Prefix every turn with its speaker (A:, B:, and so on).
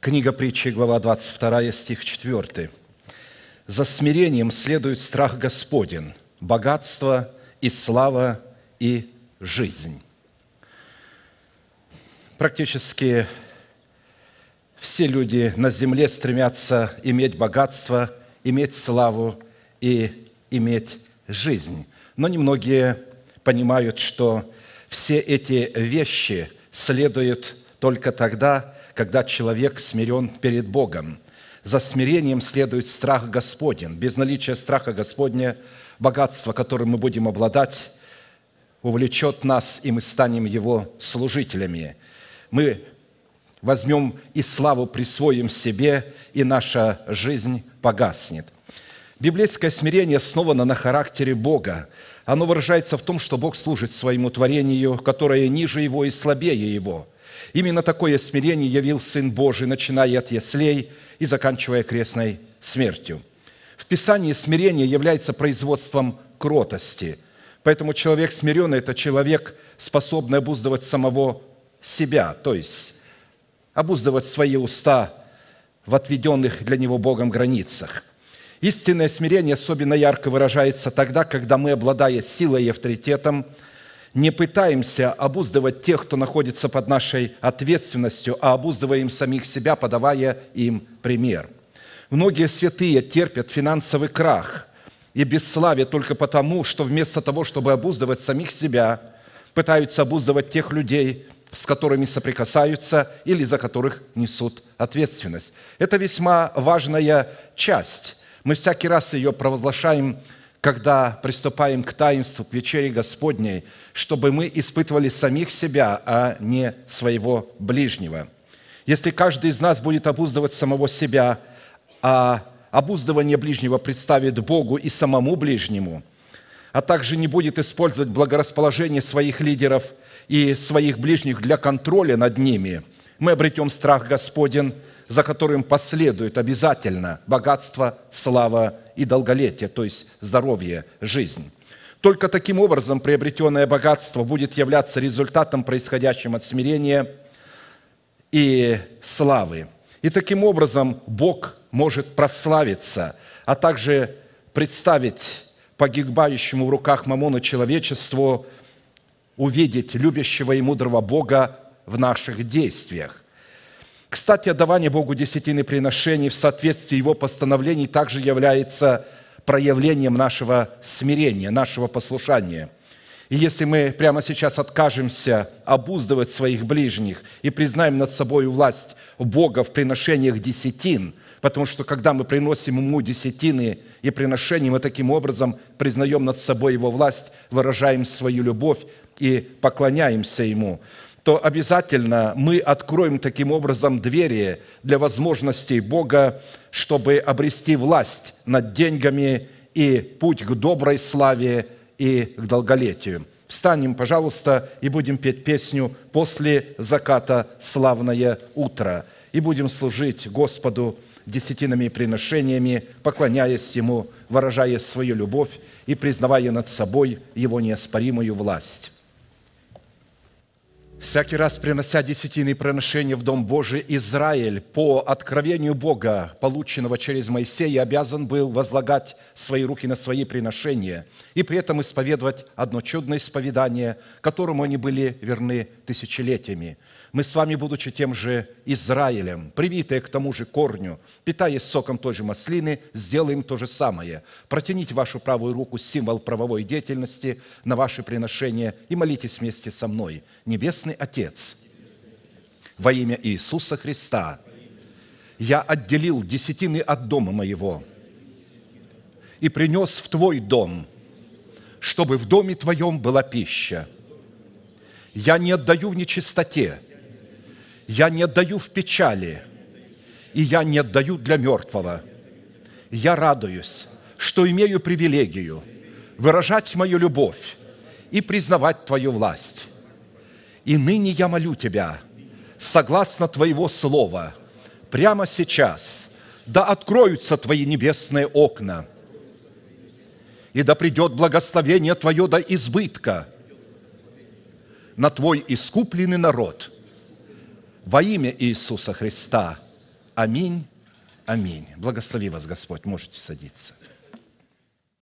A: Книга притчи, глава 22, стих 4. «За смирением следует страх Господен, богатство и слава и жизнь». Практически все люди на земле стремятся иметь богатство, иметь славу и иметь жизнь. Но немногие понимают, что все эти вещи следуют только тогда, когда человек смирен перед Богом. За смирением следует страх Господень. Без наличия страха Господня богатство, которым мы будем обладать, увлечет нас, и мы станем его служителями. Мы возьмем и славу присвоим себе, и наша жизнь погаснет. Библейское смирение основано на характере Бога. Оно выражается в том, что Бог служит своему творению, которое ниже его и слабее его. Именно такое смирение явил Сын Божий, начиная от яслей и заканчивая крестной смертью. В Писании смирение является производством кротости. Поэтому человек смиренный – это человек, способный обуздывать самого себя, то есть обуздывать свои уста в отведенных для него Богом границах. Истинное смирение особенно ярко выражается тогда, когда мы, обладая силой и авторитетом, не пытаемся обуздывать тех, кто находится под нашей ответственностью, а обуздываем самих себя, подавая им пример. Многие святые терпят финансовый крах и бесславие только потому, что вместо того, чтобы обуздывать самих себя, пытаются обуздывать тех людей, с которыми соприкасаются или за которых несут ответственность. Это весьма важная часть. Мы всякий раз ее провозглашаем когда приступаем к таинству, к вечере Господней, чтобы мы испытывали самих себя, а не своего ближнего. Если каждый из нас будет обуздывать самого себя, а обуздывание ближнего представит Богу и самому ближнему, а также не будет использовать благорасположение своих лидеров и своих ближних для контроля над ними, мы обретем страх Господен, за которым последует обязательно богатство, слава и долголетие, то есть здоровье, жизнь. Только таким образом приобретенное богатство будет являться результатом, происходящим от смирения и славы. И таким образом Бог может прославиться, а также представить погибающему в руках Мамона человечеству увидеть любящего и мудрого Бога в наших действиях. Кстати, отдавание Богу десятины приношений в соответствии Его постановлений также является проявлением нашего смирения, нашего послушания. И если мы прямо сейчас откажемся обуздывать своих ближних и признаем над собой власть Бога в приношениях десятин, потому что когда мы приносим Ему десятины и приношения, мы таким образом признаем над собой Его власть, выражаем свою любовь и поклоняемся Ему – то обязательно мы откроем таким образом двери для возможностей Бога, чтобы обрести власть над деньгами и путь к доброй славе и к долголетию. Встанем, пожалуйста, и будем петь песню «После заката славное утро» и будем служить Господу десятинами и приношениями, поклоняясь Ему, выражая свою любовь и признавая над собой Его неоспоримую власть всякий раз принося десятины приношения в Дом Божий, Израиль по откровению Бога, полученного через Моисея, обязан был возлагать свои руки на свои приношения и при этом исповедовать одно чудное исповедание, которому они были верны тысячелетиями мы с вами, будучи тем же Израилем, привитые к тому же корню, питаясь соком той же маслины, сделаем то же самое. Протяните вашу правую руку, символ правовой деятельности, на ваше приношение и молитесь вместе со мной. Небесный Отец, во имя Иисуса Христа, я отделил десятины от дома моего и принес в Твой дом, чтобы в доме Твоем была пища. Я не отдаю в нечистоте – я не отдаю в печали, и я не отдаю для мертвого. Я радуюсь, что имею привилегию выражать мою любовь и признавать Твою власть. И ныне я молю Тебя, согласно Твоего слова, прямо сейчас, да откроются Твои небесные окна, и да придет благословение Твое до избытка на Твой искупленный народ – во имя Иисуса Христа. Аминь. Аминь. Благослови вас, Господь. Можете садиться.